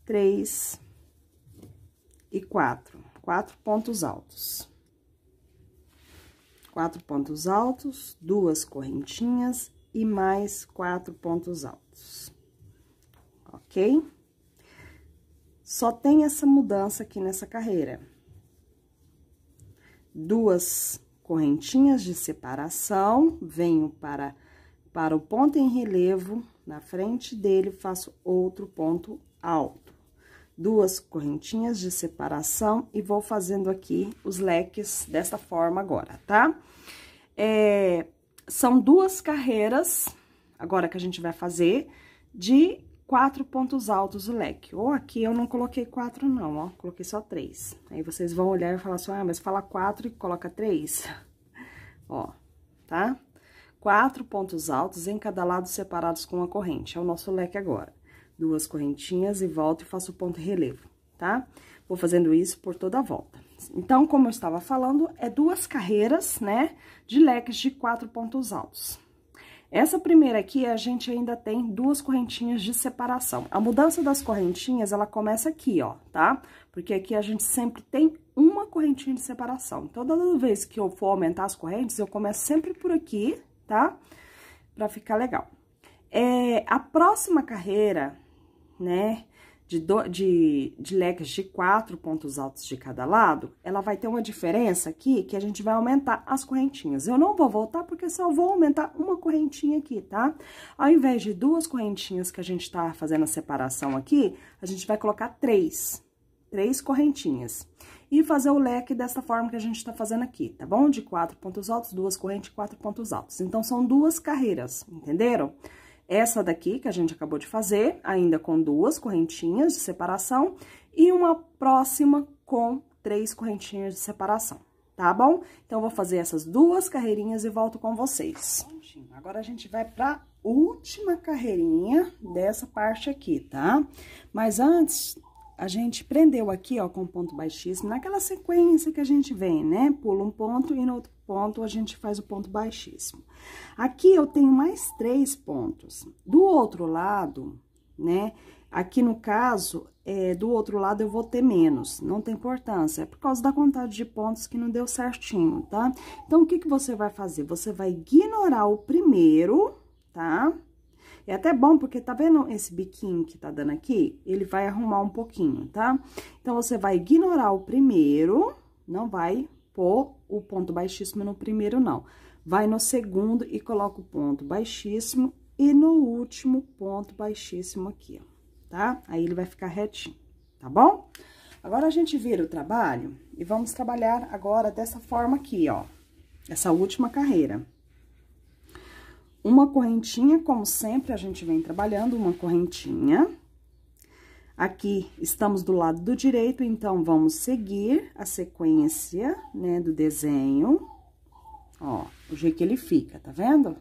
A: três e quatro. Quatro pontos altos. Quatro pontos altos, duas correntinhas e mais quatro pontos altos, ok? Só tem essa mudança aqui nessa carreira. Duas correntinhas de separação, venho para, para o ponto em relevo, na frente dele faço outro ponto alto. Duas correntinhas de separação e vou fazendo aqui os leques dessa forma agora, tá? É, são duas carreiras, agora que a gente vai fazer, de quatro pontos altos do leque. Ou aqui eu não coloquei quatro não, ó, coloquei só três. Aí vocês vão olhar e falar assim, ah, mas fala quatro e coloca três. ó, tá? Quatro pontos altos em cada lado separados com uma corrente, é o nosso leque agora. Duas correntinhas e volto e faço ponto relevo, tá? Vou fazendo isso por toda a volta. Então, como eu estava falando, é duas carreiras, né, de leques de quatro pontos altos. Essa primeira aqui, a gente ainda tem duas correntinhas de separação. A mudança das correntinhas, ela começa aqui, ó, tá? Porque aqui a gente sempre tem uma correntinha de separação. Então, toda vez que eu for aumentar as correntes, eu começo sempre por aqui, tá? Pra ficar legal. É, a próxima carreira, né, de, do, de, de leques de quatro pontos altos de cada lado, ela vai ter uma diferença aqui que a gente vai aumentar as correntinhas. Eu não vou voltar porque só vou aumentar uma correntinha aqui, tá? Ao invés de duas correntinhas que a gente tá fazendo a separação aqui, a gente vai colocar três, três correntinhas. E fazer o leque dessa forma que a gente tá fazendo aqui, tá bom? De quatro pontos altos, duas correntes, quatro pontos altos. Então, são duas carreiras, entenderam? Entenderam? Essa daqui que a gente acabou de fazer, ainda com duas correntinhas de separação, e uma próxima com três correntinhas de separação, tá bom? Então, vou fazer essas duas carreirinhas e volto com vocês. Agora, a gente vai pra última carreirinha dessa parte aqui, tá? Mas antes, a gente prendeu aqui, ó, com ponto baixíssimo, naquela sequência que a gente vem, né? Pula um ponto e no outro ponto a gente faz o ponto baixíssimo. Aqui eu tenho mais três pontos. Do outro lado, né? Aqui no caso, é, do outro lado eu vou ter menos, não tem importância, é por causa da contagem de pontos que não deu certinho, tá? Então, o que que você vai fazer? Você vai ignorar o primeiro, tá? Tá? É até bom porque tá vendo esse biquinho que tá dando aqui? Ele vai arrumar um pouquinho, tá? Então, você vai ignorar o primeiro, não vai pôr o ponto baixíssimo no primeiro, não. Vai no segundo e coloca o ponto baixíssimo e no último ponto baixíssimo aqui, ó, tá? Aí ele vai ficar retinho, tá bom? Agora, a gente vira o trabalho e vamos trabalhar agora dessa forma aqui, ó, essa última carreira. Uma correntinha, como sempre, a gente vem trabalhando uma correntinha. Aqui estamos do lado do direito, então, vamos seguir a sequência, né, do desenho. Ó, o jeito que ele fica, tá vendo?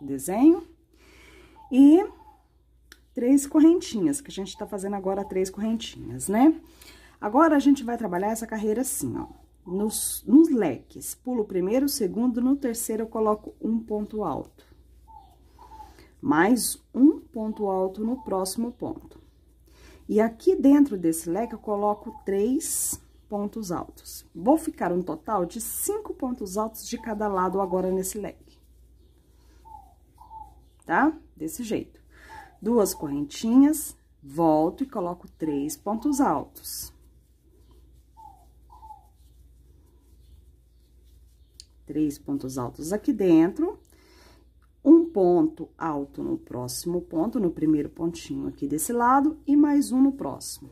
A: Desenho. E três correntinhas, que a gente tá fazendo agora três correntinhas, né? Agora, a gente vai trabalhar essa carreira assim, ó, nos, nos leques. Pulo o primeiro, o segundo, no terceiro eu coloco um ponto alto mais um ponto alto no próximo ponto. E aqui dentro desse leque, eu coloco três pontos altos. Vou ficar um total de cinco pontos altos de cada lado agora nesse leque. Tá? Desse jeito. Duas correntinhas, volto e coloco três pontos altos. Três pontos altos aqui dentro um ponto alto no próximo ponto, no primeiro pontinho aqui desse lado, e mais um no próximo.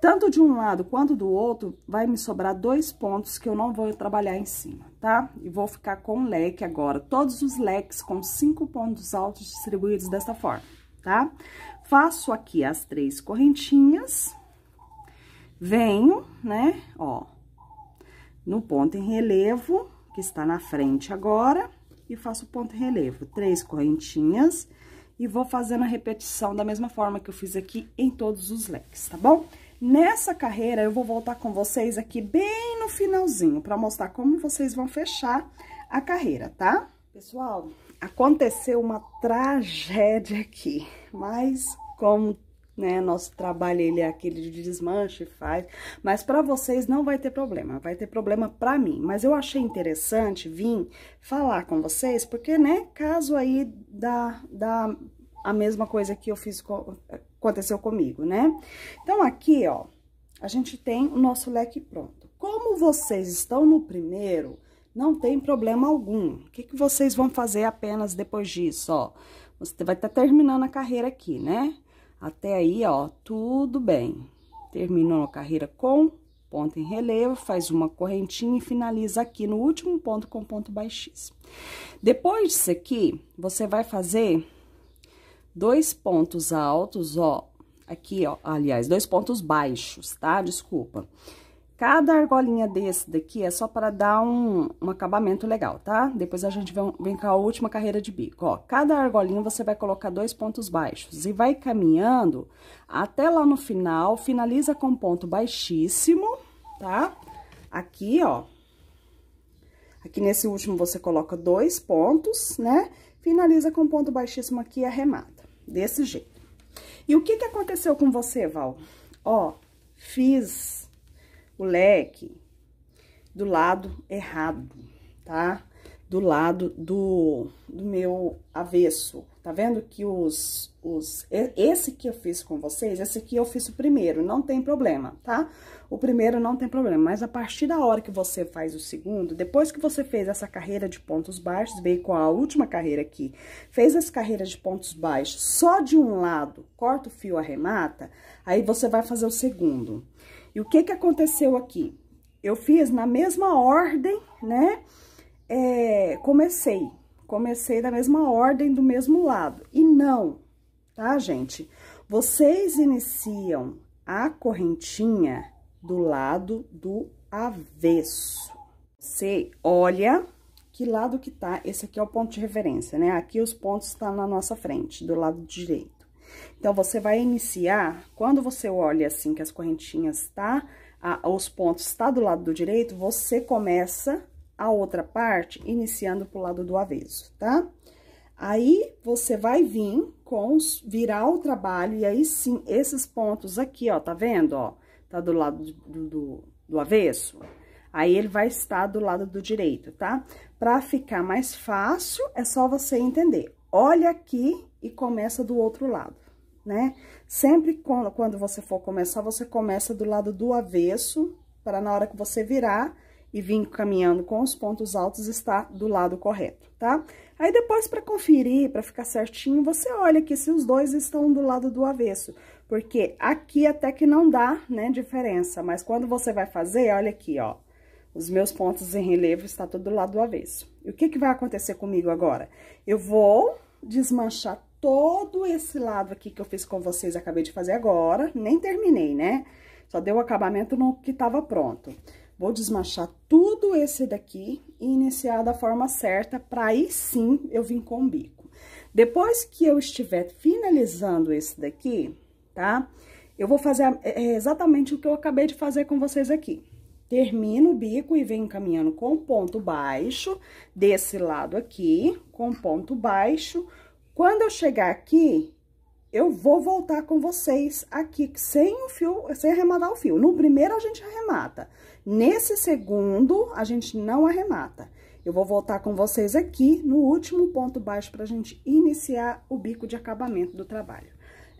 A: Tanto de um lado quanto do outro, vai me sobrar dois pontos que eu não vou trabalhar em cima, tá? E vou ficar com leque agora, todos os leques com cinco pontos altos distribuídos dessa forma, tá? Faço aqui as três correntinhas, venho, né, ó, no ponto em relevo, que está na frente agora, e faço ponto em relevo. Três correntinhas e vou fazendo a repetição da mesma forma que eu fiz aqui em todos os leques, tá bom? Nessa carreira, eu vou voltar com vocês aqui bem no finalzinho, pra mostrar como vocês vão fechar a carreira, tá? Pessoal, aconteceu uma tragédia aqui, mas como né? Nosso trabalho ele é aquele de desmanche, faz, mas para vocês não vai ter problema, vai ter problema para mim. Mas eu achei interessante vir falar com vocês, porque, né, caso aí da, da a mesma coisa que eu fiz aconteceu comigo, né? Então aqui, ó, a gente tem o nosso leque pronto. Como vocês estão no primeiro, não tem problema algum. O que, que vocês vão fazer apenas depois disso, ó? Você vai estar tá terminando a carreira aqui, né? Até aí, ó, tudo bem. Terminou a carreira com ponto em relevo, faz uma correntinha e finaliza aqui no último ponto com ponto baixíssimo. Depois disso aqui, você vai fazer dois pontos altos, ó, aqui, ó, aliás, dois pontos baixos, tá? Desculpa. Desculpa Cada argolinha desse daqui é só para dar um, um, acabamento legal, tá? Depois a gente vem, vem com a última carreira de bico, ó. Cada argolinha você vai colocar dois pontos baixos e vai caminhando até lá no final, finaliza com ponto baixíssimo, tá? Aqui, ó. Aqui nesse último você coloca dois pontos, né? Finaliza com ponto baixíssimo aqui e arremata, desse jeito. E o que que aconteceu com você, Val? Ó, fiz o leque do lado errado, tá? Do lado do, do meu avesso. Tá vendo que os, os... Esse que eu fiz com vocês, esse aqui eu fiz o primeiro, não tem problema, tá? O primeiro não tem problema, mas a partir da hora que você faz o segundo, depois que você fez essa carreira de pontos baixos, veio com a última carreira aqui, fez essa carreira de pontos baixos só de um lado, corta o fio, arremata, aí você vai fazer o segundo. E o que que aconteceu aqui? Eu fiz na mesma ordem, né? É, comecei, comecei da mesma ordem, do mesmo lado. E não, tá, gente? Vocês iniciam a correntinha do lado do avesso. Você olha que lado que tá, esse aqui é o ponto de referência, né? Aqui os pontos estão tá na nossa frente, do lado direito. Então, você vai iniciar, quando você olha assim que as correntinhas tá, a, os pontos tá do lado do direito, você começa a outra parte iniciando pro lado do avesso, tá? Aí, você vai vir com, virar o trabalho, e aí sim, esses pontos aqui, ó, tá vendo, ó? Tá do lado do, do, do avesso, Aí, ele vai estar do lado do direito, tá? Pra ficar mais fácil, é só você entender. Olha aqui e começa do outro lado né? Sempre quando você for começar, você começa do lado do avesso, para na hora que você virar e vir caminhando com os pontos altos, estar do lado correto, tá? Aí depois, para conferir, para ficar certinho, você olha aqui se os dois estão do lado do avesso, porque aqui até que não dá, né, diferença, mas quando você vai fazer, olha aqui, ó, os meus pontos em relevo está todo do lado do avesso. E o que que vai acontecer comigo agora? Eu vou desmanchar todo esse lado aqui que eu fiz com vocês, acabei de fazer agora, nem terminei, né? Só deu o acabamento no que tava pronto. Vou desmanchar tudo esse daqui e iniciar da forma certa, para aí sim eu vim com o bico. Depois que eu estiver finalizando esse daqui, tá? Eu vou fazer é, é exatamente o que eu acabei de fazer com vocês aqui. Termino o bico e venho caminhando com ponto baixo, desse lado aqui, com ponto baixo, quando eu chegar aqui, eu vou voltar com vocês aqui, sem o fio, sem arrematar o fio. No primeiro, a gente arremata. Nesse segundo, a gente não arremata. Eu vou voltar com vocês aqui no último ponto baixo pra gente iniciar o bico de acabamento do trabalho.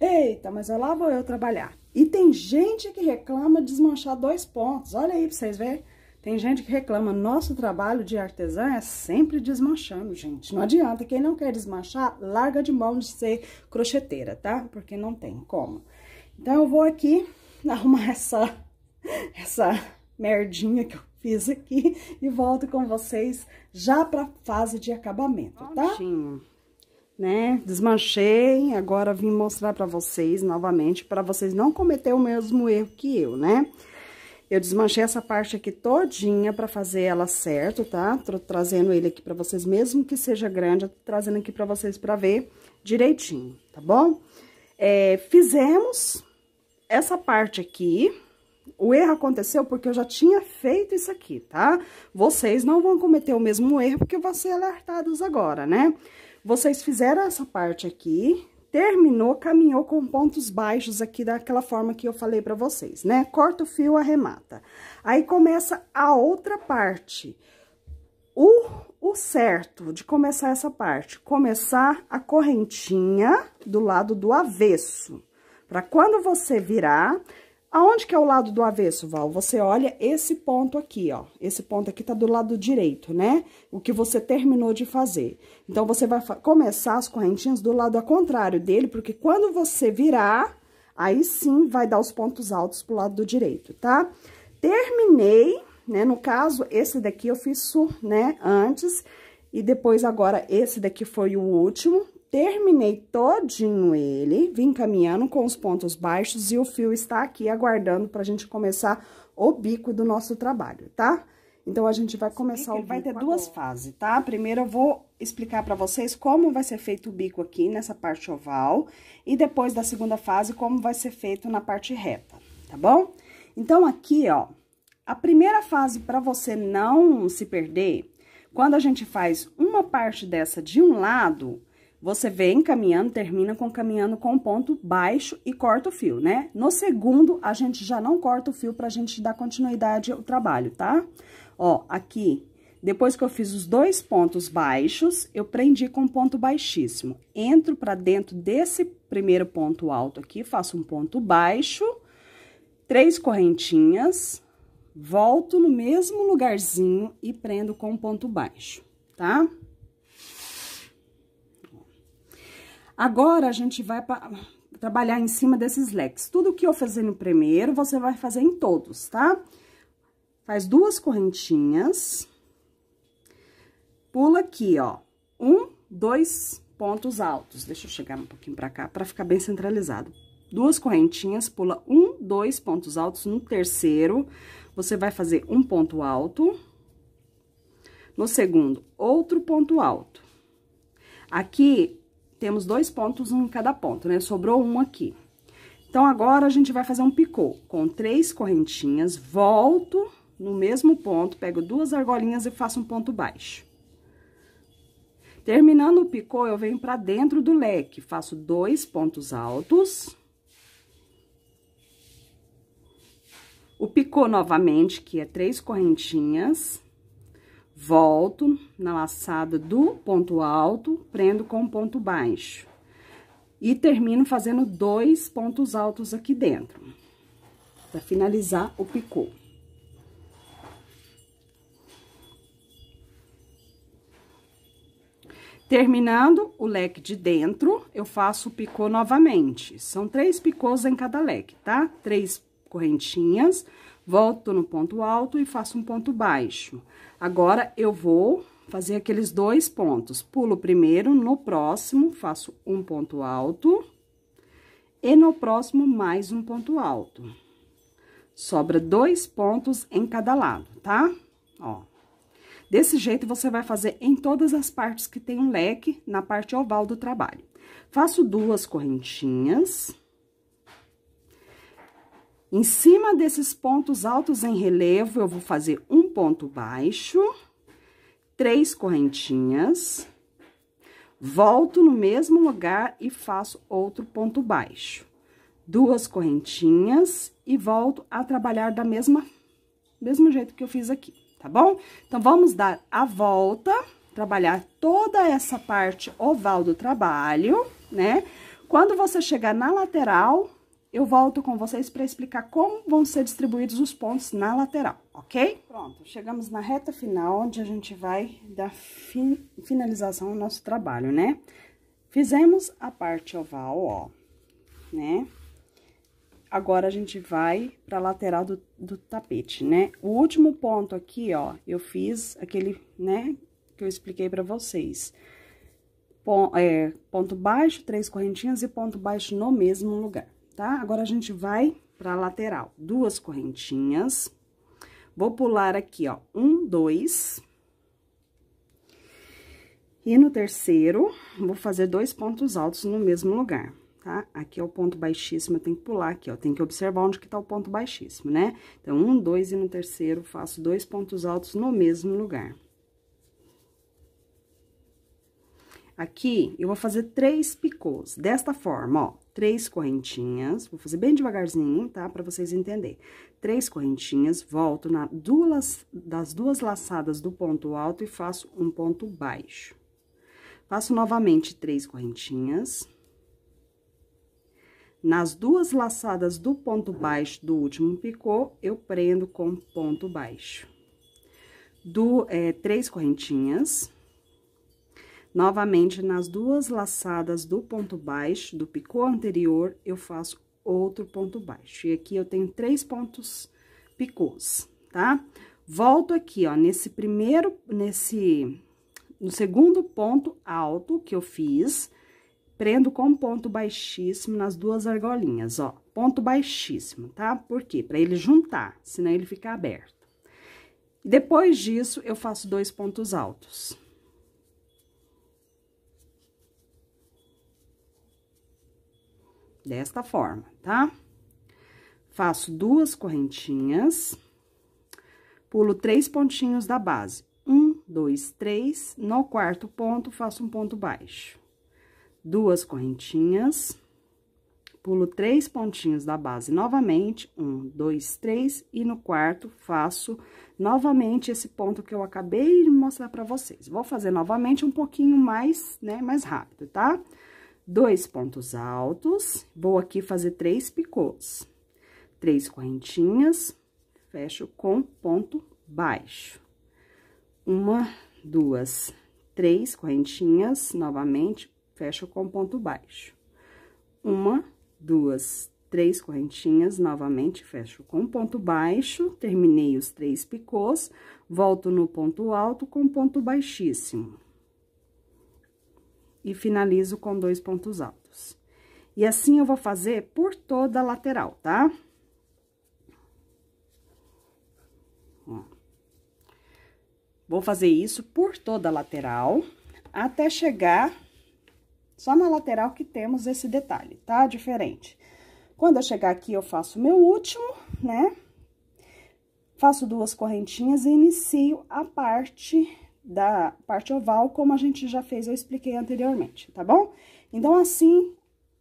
A: Eita, mas lá vou eu trabalhar. E tem gente que reclama desmanchar dois pontos. Olha aí pra vocês verem. Tem gente que reclama, nosso trabalho de artesã é sempre desmanchando, gente. Não adianta, quem não quer desmanchar, larga de mão de ser crocheteira, tá? Porque não tem como. Então, eu vou aqui arrumar essa, essa merdinha que eu fiz aqui e volto com vocês já pra fase de acabamento, tá? Prontinho. Né? Desmanchei, agora vim mostrar pra vocês novamente, pra vocês não cometer o mesmo erro que eu, né? Né? Eu desmanchei essa parte aqui todinha pra fazer ela certo, tá? Tô trazendo ele aqui pra vocês, mesmo que seja grande, eu tô trazendo aqui pra vocês pra ver direitinho, tá bom? É, fizemos essa parte aqui, o erro aconteceu porque eu já tinha feito isso aqui, tá? Vocês não vão cometer o mesmo erro porque vão ser alertados agora, né? Vocês fizeram essa parte aqui, Terminou, caminhou com pontos baixos aqui daquela forma que eu falei pra vocês, né? Corta o fio, arremata. Aí começa a outra parte. O, o certo de começar essa parte, começar a correntinha do lado do avesso. Pra quando você virar, Aonde que é o lado do avesso, Val? Você olha esse ponto aqui, ó. Esse ponto aqui tá do lado direito, né? O que você terminou de fazer. Então, você vai começar as correntinhas do lado contrário dele, porque quando você virar, aí sim vai dar os pontos altos pro lado do direito, tá? Terminei, né? No caso, esse daqui eu fiz, né, antes, e depois agora esse daqui foi o último, Terminei todinho ele, vim caminhando com os pontos baixos e o fio está aqui aguardando pra gente começar o bico do nosso trabalho, tá? Então, a gente vai começar o bico Vai ter duas fases, tá? Primeiro, eu vou explicar pra vocês como vai ser feito o bico aqui nessa parte oval e depois da segunda fase, como vai ser feito na parte reta, tá bom? Então, aqui, ó, a primeira fase pra você não se perder, quando a gente faz uma parte dessa de um lado você vem caminhando, termina com caminhando com ponto baixo e corta o fio, né? No segundo, a gente já não corta o fio pra gente dar continuidade ao trabalho, tá? Ó, aqui, depois que eu fiz os dois pontos baixos, eu prendi com ponto baixíssimo. Entro pra dentro desse primeiro ponto alto aqui, faço um ponto baixo, três correntinhas, volto no mesmo lugarzinho e prendo com ponto baixo, tá? Tá? Agora, a gente vai trabalhar em cima desses leques. Tudo que eu fazer no primeiro, você vai fazer em todos, tá? Faz duas correntinhas. Pula aqui, ó. Um, dois pontos altos. Deixa eu chegar um pouquinho pra cá, pra ficar bem centralizado. Duas correntinhas, pula um, dois pontos altos. No terceiro, você vai fazer um ponto alto. No segundo, outro ponto alto. Aqui, temos dois pontos em cada ponto, né? Sobrou um aqui. Então, agora, a gente vai fazer um picô com três correntinhas, volto no mesmo ponto, pego duas argolinhas e faço um ponto baixo. Terminando o picô, eu venho pra dentro do leque, faço dois pontos altos... O picô novamente, que é três correntinhas volto na laçada do ponto alto, prendo com ponto baixo. E termino fazendo dois pontos altos aqui dentro, para finalizar o picô. Terminando o leque de dentro, eu faço o picô novamente. São três picôs em cada leque, tá? Três correntinhas, volto no ponto alto e faço um ponto baixo. Agora, eu vou fazer aqueles dois pontos. Pulo primeiro, no próximo, faço um ponto alto. E no próximo, mais um ponto alto. Sobra dois pontos em cada lado, tá? Ó. Desse jeito, você vai fazer em todas as partes que tem um leque na parte oval do trabalho. Faço duas correntinhas em cima desses pontos altos em relevo, eu vou fazer um ponto baixo, três correntinhas, volto no mesmo lugar e faço outro ponto baixo. Duas correntinhas e volto a trabalhar da mesma, mesmo jeito que eu fiz aqui, tá bom? Então, vamos dar a volta, trabalhar toda essa parte oval do trabalho, né? Quando você chegar na lateral, eu volto com vocês para explicar como vão ser distribuídos os pontos na lateral, ok? Pronto, chegamos na reta final, onde a gente vai dar fin finalização ao nosso trabalho, né? Fizemos a parte oval, ó, né? Agora, a gente vai para a lateral do, do tapete, né? O último ponto aqui, ó, eu fiz aquele, né, que eu expliquei para vocês. Pon é, ponto baixo, três correntinhas e ponto baixo no mesmo lugar tá? Agora, a gente vai pra lateral. Duas correntinhas. Vou pular aqui, ó, um, dois. E no terceiro, vou fazer dois pontos altos no mesmo lugar, tá? Aqui é o ponto baixíssimo, eu tenho que pular aqui, ó. Tem que observar onde que tá o ponto baixíssimo, né? Então, um, dois, e no terceiro, faço dois pontos altos no mesmo lugar. Aqui, eu vou fazer três picôs, desta forma, ó três correntinhas, vou fazer bem devagarzinho, tá? Pra vocês entenderem. Três correntinhas, volto na duas, das duas laçadas do ponto alto e faço um ponto baixo. Faço novamente três correntinhas. Nas duas laçadas do ponto baixo do último picô, eu prendo com ponto baixo. Do, é, eh, três correntinhas. Novamente, nas duas laçadas do ponto baixo, do picô anterior, eu faço outro ponto baixo. E aqui eu tenho três pontos picôs, tá? Volto aqui, ó, nesse primeiro, nesse, no segundo ponto alto que eu fiz, prendo com ponto baixíssimo nas duas argolinhas, ó. Ponto baixíssimo, tá? Por quê? Pra ele juntar, senão ele fica aberto. Depois disso, eu faço dois pontos altos. desta forma, tá? Faço duas correntinhas, pulo três pontinhos da base. Um, dois, três, no quarto ponto, faço um ponto baixo. Duas correntinhas, pulo três pontinhos da base novamente, um, dois, três, e no quarto faço novamente esse ponto que eu acabei de mostrar pra vocês. Vou fazer novamente um pouquinho mais, né, mais rápido, tá? Tá? dois pontos altos, vou aqui fazer três picôs, três correntinhas, fecho com ponto baixo. Uma, duas, três correntinhas, novamente, fecho com ponto baixo. Uma, duas, três correntinhas, novamente, fecho com ponto baixo, terminei os três picôs, volto no ponto alto com ponto baixíssimo e finalizo com dois pontos altos. E assim eu vou fazer por toda a lateral, tá? Ó. Vou fazer isso por toda a lateral, até chegar só na lateral que temos esse detalhe, tá? Diferente. Quando eu chegar aqui, eu faço o meu último, né? Faço duas correntinhas e inicio a parte da parte oval, como a gente já fez, eu expliquei anteriormente, tá bom? Então, assim,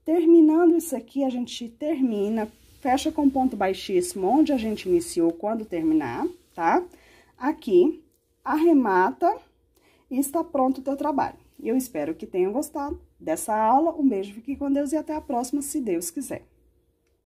A: terminando isso aqui, a gente termina, fecha com ponto baixíssimo, onde a gente iniciou quando terminar, tá? Aqui, arremata e está pronto o teu trabalho. Eu espero que tenham gostado dessa aula, um beijo, fique com Deus e até a próxima, se Deus quiser.